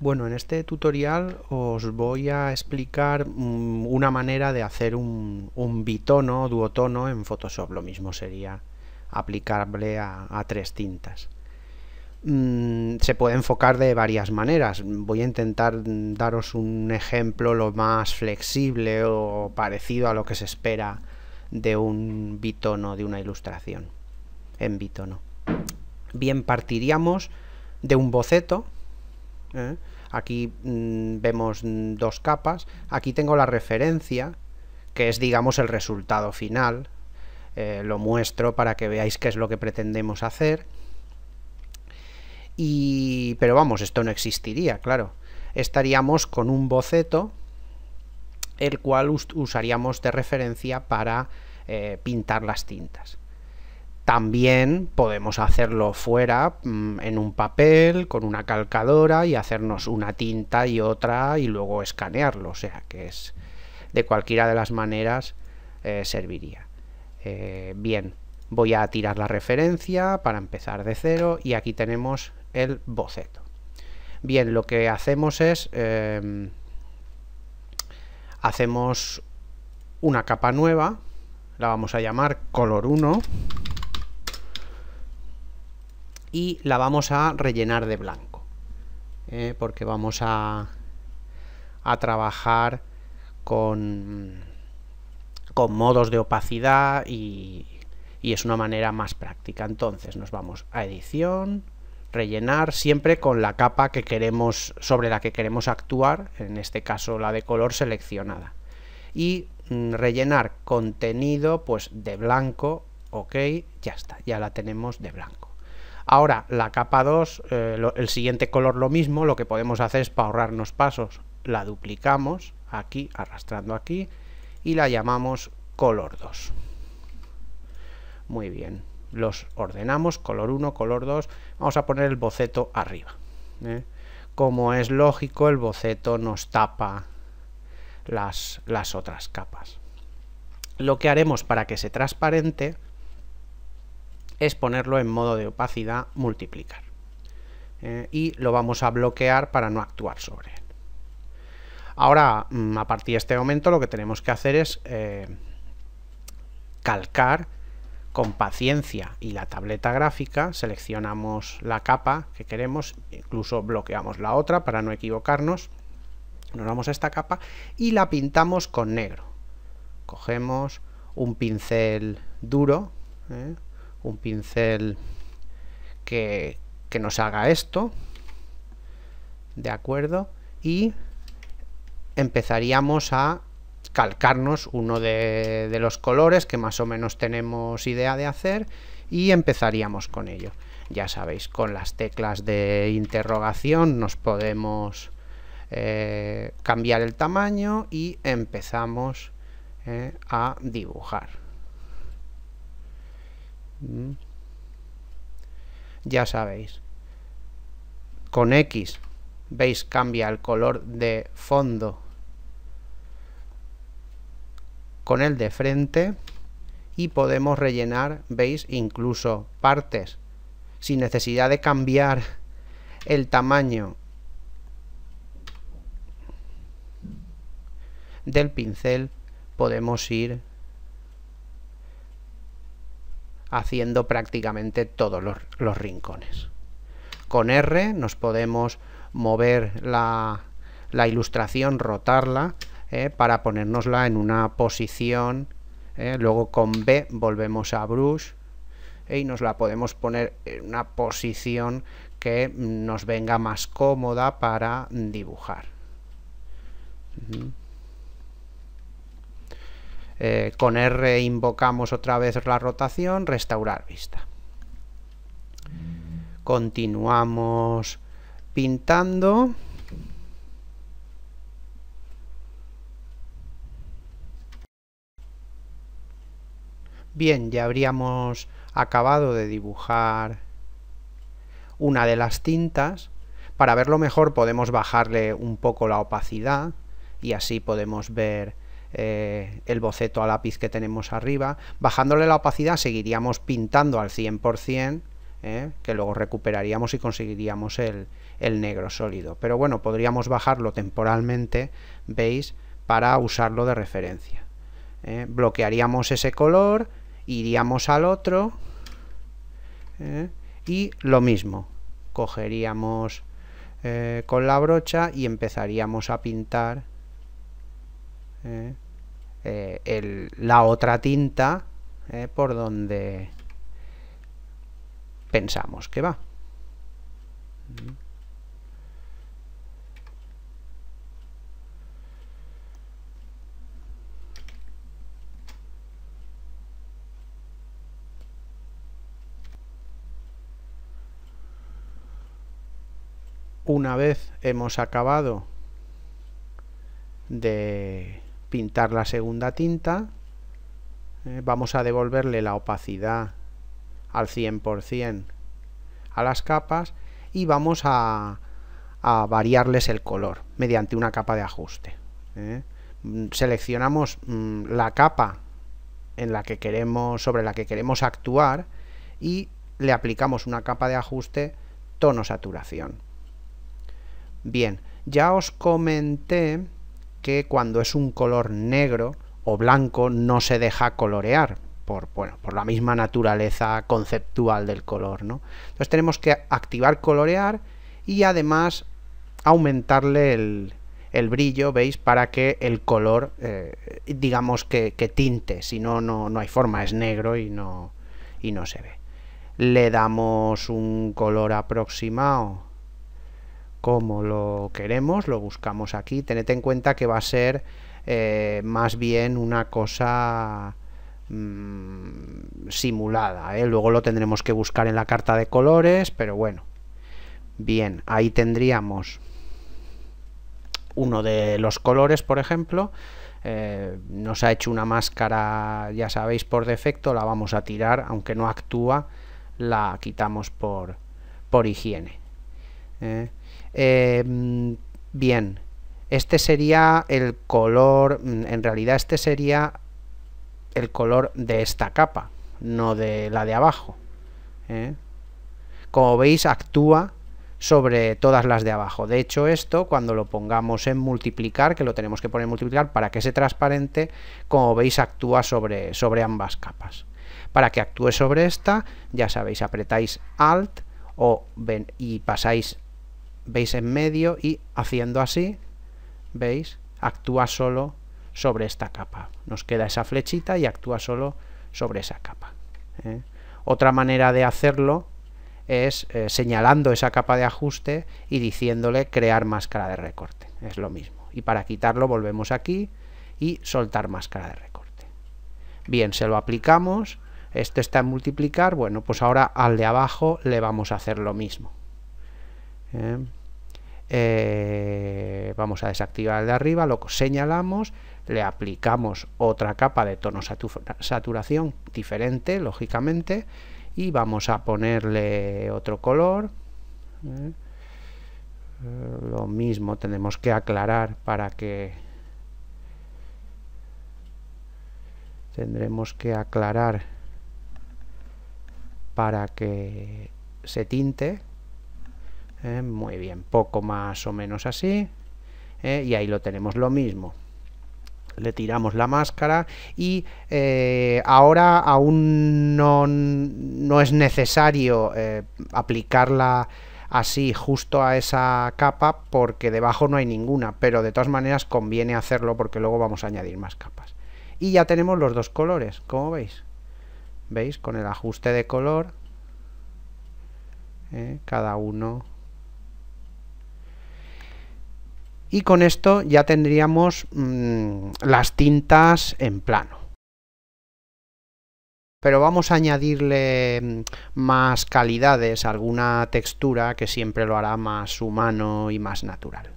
Bueno, en este tutorial os voy a explicar mm, una manera de hacer un, bitono bitono, duotono en Photoshop. Lo mismo sería aplicable a, tres tintas. Mm, se puede enfocar de varias maneras. Voy a intentar mm, daros un ejemplo lo más flexible o parecido a lo que se espera de un bitono, de una ilustración en bitono. Bien, partiríamos de un boceto. ¿eh? Aquí mm, vemos mm, dos capas. Aquí tengo la referencia, que es digamos el resultado final. Eh, lo muestro para que veáis qué es lo que pretendemos hacer. Y... Pero vamos, esto no existiría, claro. Estaríamos con un boceto, el cual usaríamos de referencia para eh, pintar las tintas. También podemos hacerlo fuera mm, en un papel, con una calcadora y hacernos una tinta y otra y luego escanearlo. O sea que es de cualquiera de las maneras eh, serviría. Eh, bien, voy a tirar la referencia para empezar de cero y aquí tenemos el boceto. Bien, lo que hacemos es... Em, hacemos una capa nueva, la vamos a llamar color 1 y la vamos a rellenar de blanco ¿eh? porque vamos a, a trabajar con, con modos de opacidad y, y es una manera más práctica. Entonces nos vamos a edición, rellenar siempre con la capa que queremos sobre la que queremos actuar, en este caso la de color seleccionada. Y mm, rellenar contenido pues de blanco, ok, ya está, ya la tenemos de blanco. Ahora, la capa 2, eh, el siguiente color lo mismo, lo que podemos hacer es para ahorrarnos pasos, la duplicamos aquí, arrastrando aquí, y la llamamos color 2. Muy bien, los ordenamos, color 1, color 2, vamos a poner el boceto arriba. ¿eh? Como es lógico, el boceto nos tapa las, las otras capas. Lo que haremos para que se transparente es ponerlo en modo de opacidad multiplicar. Eh, y lo vamos a bloquear para no actuar sobre él. Ahora, mm, a partir de este momento, lo que tenemos que hacer es eh, calcar con paciencia y la tableta gráfica, seleccionamos la capa que queremos, incluso bloqueamos la otra para no equivocarnos, nos vamos a esta capa y la pintamos con negro. Cogemos un pincel duro, eh, un pincel que, que nos haga esto, ¿de acuerdo? Y empezaríamos a calcarnos uno de, los colores que más o menos tenemos idea de hacer y empezaríamos con ello. Ya sabéis, con las teclas de interrogación nos podemos eh, cambiar el tamaño y empezamos eh, a dibujar. Mm. Ya sabéis. Con X, veis, cambia el color de fondo con el de frente y podemos rellenar, veis, incluso partes sin necesidad de cambiar el tamaño del pincel podemos ir haciendo prácticamente todos los, rincones. Con R nos podemos mover la, ilustración, rotarla, eh, para ponernosla en una posición. Eh, luego con B volvemos a Brush eh, y nos la podemos poner en una posición que nos venga más cómoda para dibujar. Eh, con R invocamos otra vez la rotación, restaurar vista. Continuamos pintando. Bien, ya habríamos acabado de dibujar una de las tintas. Para verlo mejor podemos bajarle un poco la opacidad y así podemos ver eh, el boceto a lápiz que tenemos arriba. Bajándole la opacidad seguiríamos pintando al 100%, eh, que luego recuperaríamos y conseguiríamos el, negro sólido. Pero bueno, podríamos bajarlo temporalmente, veis, para usarlo de referencia. Eh. Bloquearíamos ese color, iríamos al otro y lo mismo. Cogeríamos con la brocha y empezaríamos a pintar eh, eh, la otra tinta eh, por donde pensamos que va. Una vez hemos acabado de pintar la segunda tinta, eh, vamos a devolverle la opacidad al 100% a las capas y vamos a, variarles el color mediante una capa de ajuste. Eh. Mm, seleccionamos mm, la capa en la que queremos, sobre la que queremos actuar y le aplicamos una capa de ajuste tono saturación. Bien, ya os comenté que cuando es un color negro o blanco no se deja colorear, por, bueno, por la misma naturaleza conceptual del color. ¿no? Entonces tenemos que activar colorear y además aumentarle el, brillo, ¿veis? Para que el color, eh, digamos que, que, tinte, si no, no, no hay forma, es negro y no, y no se ve. Le damos un color aproximado como lo queremos, lo buscamos aquí. Tened en cuenta que va a ser eh, más bien una cosa mm, simulada. ¿eh? Luego lo tendremos que buscar en la carta de colores, pero bueno. Bien, ahí tendríamos uno de los colores, por ejemplo. Eh, nos ha hecho una máscara, ya sabéis, por defecto. La vamos a tirar, aunque no actúa, la quitamos por, por higiene. ¿eh? Eh, mm, bien, este sería el color, mm, en realidad este sería el color de esta capa, no de la de abajo. ¿eh? Como veis actúa sobre todas las de abajo. De hecho esto cuando lo pongamos en multiplicar, que lo tenemos que poner en multiplicar para que sea transparente, como veis actúa sobre, sobre ambas capas. Para que actúe sobre esta, ya sabéis, apretáis Alt o ven, y pasáis veis en medio y haciendo así, veis, actúa solo sobre esta capa. Nos queda esa flechita y actúa solo sobre esa capa. ¿eh? Otra manera de hacerlo es eh, señalando esa capa de ajuste y diciéndole crear máscara de recorte. Es lo mismo. Y para quitarlo volvemos aquí y soltar máscara de recorte. Bien, se lo aplicamos. esto está en multiplicar. Bueno, pues ahora al de abajo le vamos a hacer lo mismo. ¿eh? Eh, vamos a desactivar el de arriba, lo señalamos, le aplicamos otra capa de tono saturación diferente, lógicamente, y vamos a ponerle otro color. ¿eh? Lo mismo tenemos que aclarar para que... Tendremos que aclarar para que se tinte ¿eh? muy bien, poco más o menos así. ¿eh? y ahí lo tenemos lo mismo. Le tiramos la máscara y eh, ahora aún no, no es necesario aplicarla así justo a esa capa porque debajo no hay ninguna, pero de todas maneras conviene hacerlo porque luego vamos a añadir más capas. Y ya tenemos los dos colores, como veis. ¿Veis? Con el ajuste de color, cada uno y con esto ya tendríamos mm, las tintas en plano. Pero vamos a añadirle mm, más calidades, alguna textura que siempre lo hará más humano y más natural.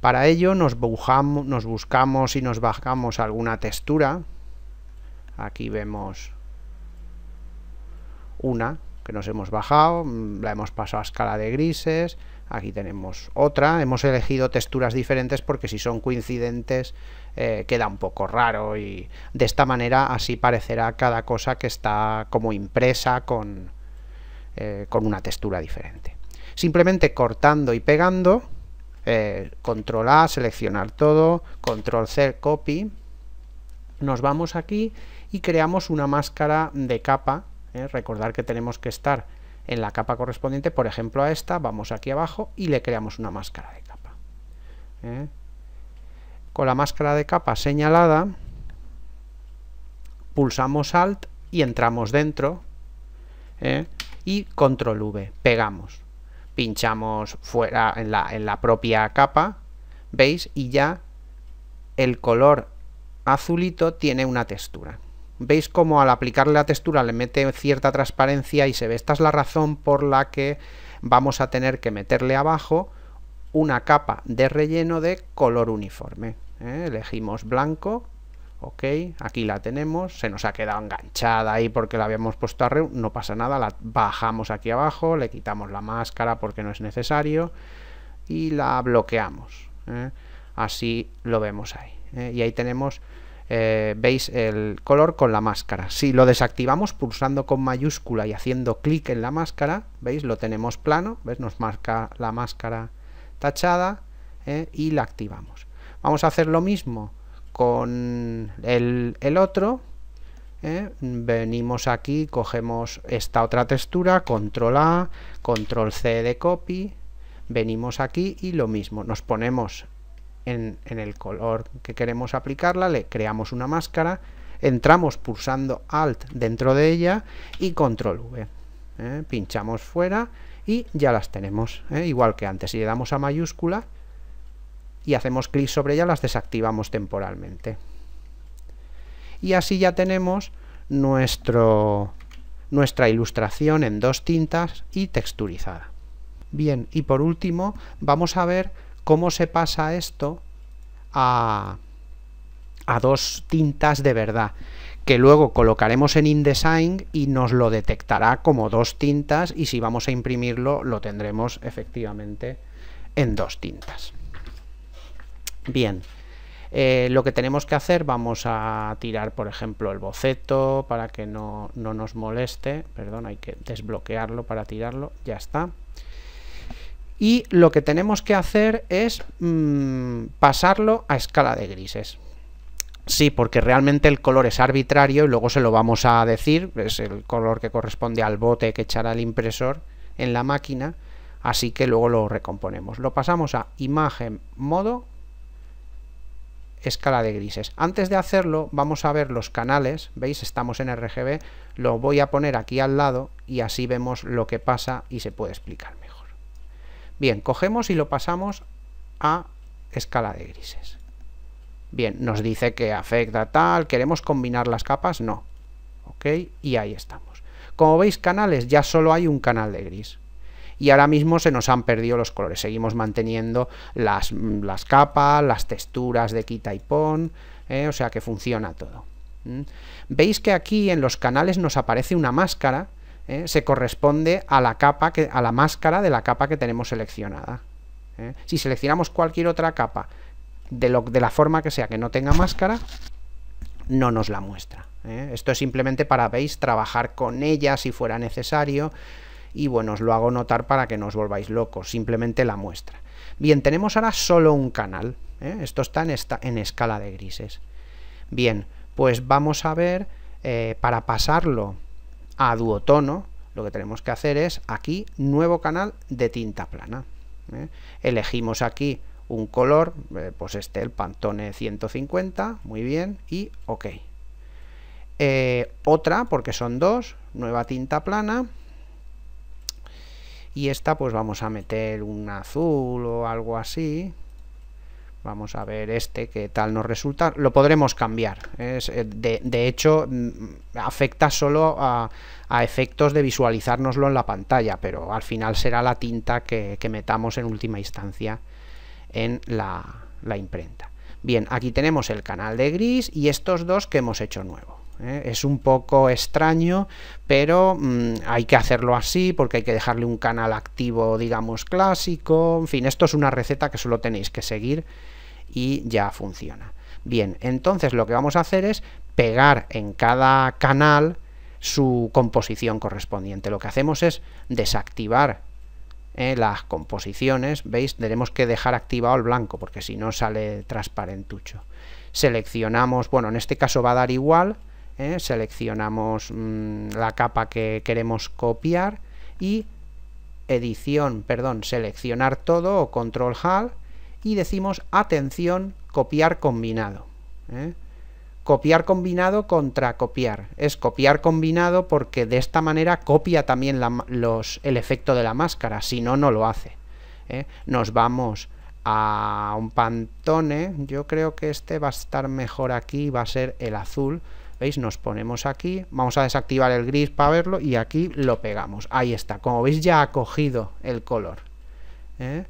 Para ello nos, nos buscamos y nos bajamos alguna textura. Aquí vemos una que nos hemos bajado, mm, la hemos pasado a escala de grises, Aquí tenemos otra. Hemos elegido texturas diferentes porque si son coincidentes eh, queda un poco raro y de esta manera así parecerá cada cosa que está como impresa con, eh, con una textura diferente. Simplemente cortando y pegando, eh, control A, seleccionar todo, control C, copy, nos vamos aquí y creamos una máscara de capa. Recordar que tenemos que estar en la capa correspondiente, por ejemplo a esta, vamos aquí abajo y le creamos una máscara de capa. ¿eh? Con la máscara de capa señalada, pulsamos Alt y entramos dentro ¿eh? y Control V, pegamos, pinchamos fuera en la propia capa, veis, y ya el color azulito tiene una textura veis como al aplicarle la textura le mete cierta transparencia y se ve. Esta es la razón por la que vamos a tener que meterle abajo una capa de relleno de color uniforme. ¿eh? Elegimos blanco, ok, aquí la tenemos, se nos ha quedado enganchada ahí porque la habíamos puesto a no pasa nada, la bajamos aquí abajo, le quitamos la máscara porque no es necesario y la bloqueamos. ¿eh? Así lo vemos ahí. ¿eh? Y ahí tenemos eh, veis el color con la máscara. Si lo desactivamos pulsando con mayúscula y haciendo clic en la máscara, veis, lo tenemos plano, nos marca la máscara tachada ¿eh? y la activamos. Vamos a hacer lo mismo con el, otro. ¿eh? Venimos aquí, cogemos esta otra textura, control A, control C de copy, venimos aquí y lo mismo, nos ponemos en, el color que queremos aplicarla, le creamos una máscara, entramos pulsando Alt dentro de ella y Control V. ¿eh? Pinchamos fuera y ya las tenemos, ¿eh? igual que antes. Si le damos a mayúscula y hacemos clic sobre ella, las desactivamos temporalmente. Y así ya tenemos nuestro, nuestra ilustración en dos tintas y texturizada. Bien, y por último vamos a ver ¿Cómo se pasa esto a, a dos tintas de verdad? que luego colocaremos en InDesign y nos lo detectará como dos tintas y si vamos a imprimirlo lo tendremos efectivamente en dos tintas. Bien, eh, lo que tenemos que hacer, vamos a tirar por ejemplo el boceto para que no, no nos moleste, perdón, hay que desbloquearlo para tirarlo, ya está y lo que tenemos que hacer es mm, pasarlo a escala de grises. Sí, porque realmente el color es arbitrario y luego se lo vamos a decir, es el color que corresponde al bote que echará el impresor en la máquina, así que luego lo recomponemos. Lo pasamos a imagen, modo, escala de grises. Antes de hacerlo vamos a ver los canales, veis estamos en RGB, lo voy a poner aquí al lado y así vemos lo que pasa y se puede explicar. Bien, cogemos y lo pasamos a escala de grises. Bien, nos dice que afecta tal, queremos combinar las capas, no. Ok, y ahí estamos. Como veis, canales, ya solo hay un canal de gris. Y ahora mismo se nos han perdido los colores. Seguimos manteniendo las, mm, capas, las texturas de quita y pon, ¿eh? o sea que funciona todo. Veis que aquí en los canales nos aparece una máscara ¿eh? se corresponde a la capa, que, a la máscara de la capa que tenemos seleccionada. ¿eh? Si seleccionamos cualquier otra capa, de, la forma que sea que no tenga máscara, no nos la muestra. ¿eh? Esto es simplemente para, veis, trabajar con ella si fuera necesario. Y bueno, os lo hago notar para que no os volváis locos, simplemente la muestra. Bien, tenemos ahora solo un canal. Esto está en, escala de grises. Bien, pues vamos a ver para pasarlo a duotono, lo que tenemos que hacer es aquí nuevo canal de tinta plana. ¿eh? Elegimos aquí un color, eh, pues este, el Pantone 150, muy bien, y OK. Eh, otra, porque son dos, nueva tinta plana, y esta pues vamos a meter un azul o algo así, Vamos a ver este, qué tal nos resulta. Lo podremos cambiar. Eh, de, hecho, mm, afecta solo a, efectos de visualizárnoslo en la pantalla, pero al final será la tinta que, metamos en última instancia en la, la imprenta. Bien, aquí tenemos el canal de gris y estos dos que hemos hecho nuevo. ¿eh? Es un poco extraño, pero mm, hay que hacerlo así porque hay que dejarle un canal activo, digamos, clásico. En fin, esto es una receta que solo tenéis que seguir y ya funciona. Bien, entonces lo que vamos a hacer es pegar en cada canal su composición correspondiente. Lo que hacemos es desactivar ¿eh? las composiciones, veis, tenemos que dejar activado el blanco porque si no sale transparentucho. Seleccionamos, bueno, en este caso va a dar igual, ¿eh? seleccionamos mm, la capa que queremos copiar y edición, perdón, seleccionar todo o control HAL y decimos atención, copiar combinado. ¿eh? Copiar combinado contra copiar. Es copiar combinado porque de esta manera copia también el efecto de la máscara, si no, no lo hace. ¿eh? Nos vamos a un pantone, yo creo que este va a estar mejor aquí, va a ser el azul, ¿Veis? Nos ponemos aquí, vamos a desactivar el gris para verlo y aquí lo pegamos. Ahí está, como veis ya ha cogido el color. ¿eh?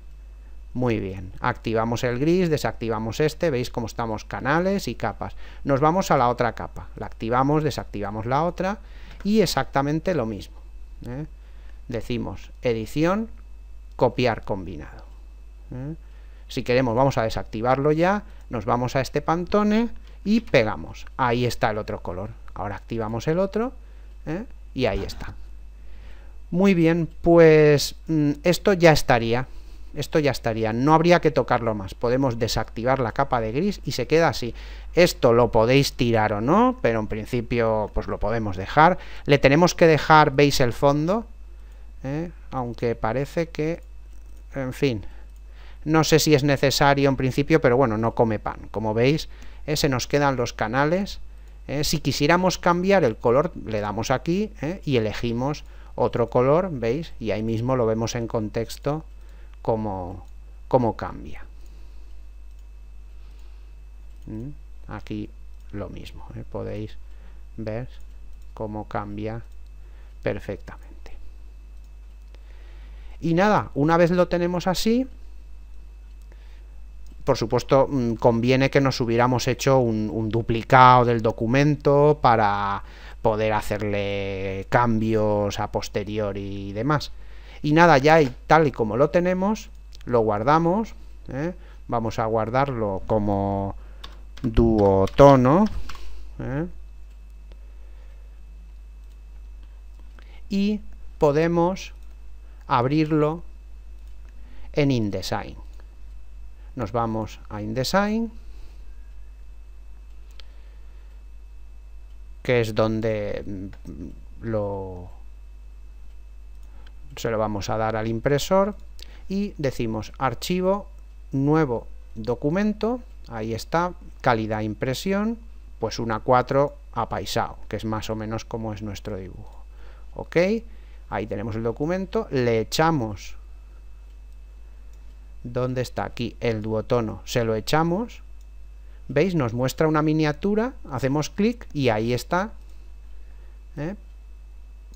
Muy bien, activamos el gris, desactivamos este, veis cómo estamos canales y capas. Nos vamos a la otra capa, la activamos, desactivamos la otra y exactamente lo mismo. ¿eh? Decimos edición, copiar combinado. ¿eh? Si queremos vamos a desactivarlo ya, nos vamos a este pantone, y pegamos. Ahí está el otro color. Ahora activamos el otro ¿eh? y ahí está. Muy bien, pues mm, esto ya estaría. Esto ya estaría, no habría que tocarlo más. Podemos desactivar la capa de gris y se queda así. Esto lo podéis tirar o no, pero en principio pues lo podemos dejar. Le tenemos que dejar, veis el fondo, ¿Eh? aunque parece que... En fin, no sé si es necesario en principio, pero bueno, no come pan. Como veis, eh, se nos quedan los canales. Eh, si quisiéramos cambiar el color, le damos aquí eh, y elegimos otro color, ¿veis? Y ahí mismo lo vemos en contexto cómo, cómo cambia. Mm, aquí lo mismo, podéis ver cómo cambia perfectamente. Y nada, una vez lo tenemos así, por supuesto, mm, conviene que nos hubiéramos hecho un, duplicado del documento para poder hacerle cambios a posteriori y demás. Y nada, ya y tal y como lo tenemos, lo guardamos. ¿eh? Vamos a guardarlo como duotono. ¿eh? Y podemos abrirlo en InDesign nos vamos a InDesign, que es donde mm, lo, se lo vamos a dar al impresor, y decimos archivo, nuevo documento, ahí está, calidad impresión, pues una 4 apaisado, que es más o menos como es nuestro dibujo. Ok, ahí tenemos el documento, le echamos ¿Dónde está aquí el duotono? Se lo echamos. ¿Veis? Nos muestra una miniatura, hacemos clic y ahí está. ¿eh?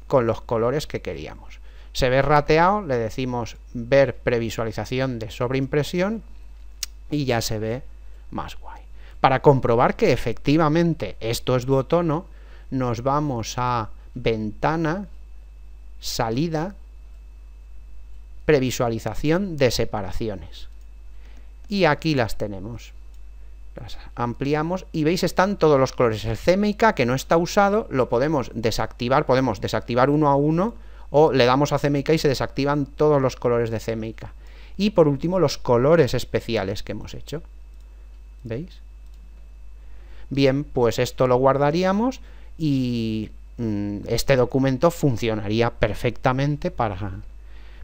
Con los colores que queríamos. Se ve rateado, le decimos ver previsualización de sobreimpresión y ya se ve más guay. Para comprobar que efectivamente esto es duotono, nos vamos a ventana, salida, previsualización de separaciones. Y aquí las tenemos. Las ampliamos y veis están todos los colores. El CMYK que no está usado lo podemos desactivar, podemos desactivar uno a uno o le damos a CMYK y se desactivan todos los colores de CMYK. Y por último los colores especiales que hemos hecho. ¿Veis? Bien, pues esto lo guardaríamos y mm, este documento funcionaría perfectamente para,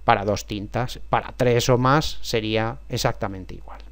para dos tintas, para tres o más sería exactamente igual.